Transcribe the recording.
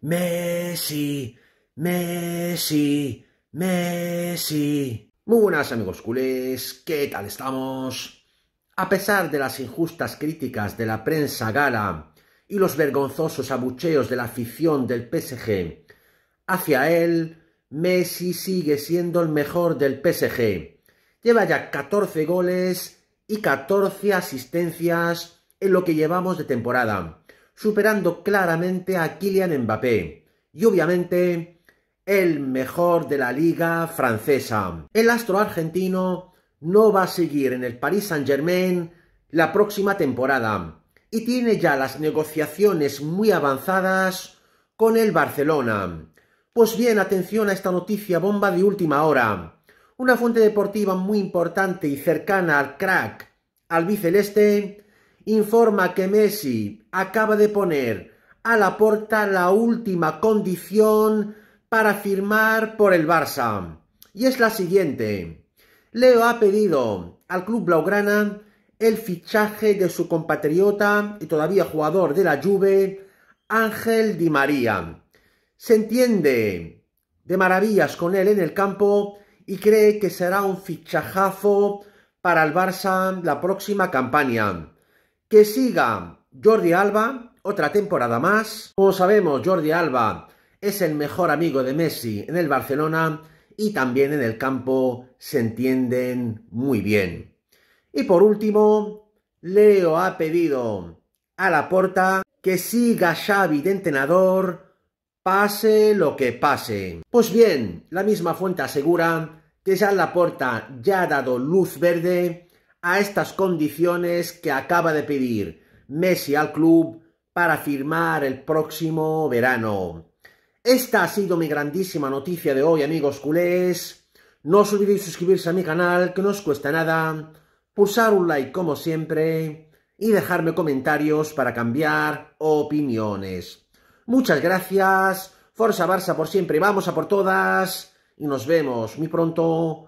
Messi, Messi, Messi. Muy buenas amigos culés, ¿qué tal estamos? A pesar de las injustas críticas de la prensa gala y los vergonzosos abucheos de la afición del PSG hacia él, Messi sigue siendo el mejor del PSG. Lleva ya 14 goles y 14 asistencias en lo que llevamos de temporada superando claramente a Kylian Mbappé y obviamente el mejor de la liga francesa. El astro argentino no va a seguir en el Paris Saint-Germain la próxima temporada y tiene ya las negociaciones muy avanzadas con el Barcelona. Pues bien, atención a esta noticia bomba de última hora. Una fuente deportiva muy importante y cercana al crack al albiceleste informa que Messi acaba de poner a la puerta la última condición para firmar por el Barça. Y es la siguiente. Leo ha pedido al club blaugrana el fichaje de su compatriota y todavía jugador de la Juve, Ángel Di María. Se entiende de maravillas con él en el campo y cree que será un fichajazo para el Barça la próxima campaña. Que siga Jordi Alba otra temporada más. Como sabemos, Jordi Alba es el mejor amigo de Messi en el Barcelona y también en el campo se entienden muy bien. Y por último, Leo ha pedido a la porta que siga Xavi de entrenador, pase lo que pase. Pues bien, la misma fuente asegura que ya Laporta ya ha dado luz verde a estas condiciones que acaba de pedir Messi al club para firmar el próximo verano. Esta ha sido mi grandísima noticia de hoy, amigos culés. No os olvidéis suscribirse a mi canal, que no os cuesta nada, pulsar un like como siempre y dejarme comentarios para cambiar opiniones. Muchas gracias, Forza Barça por siempre, vamos a por todas y nos vemos muy pronto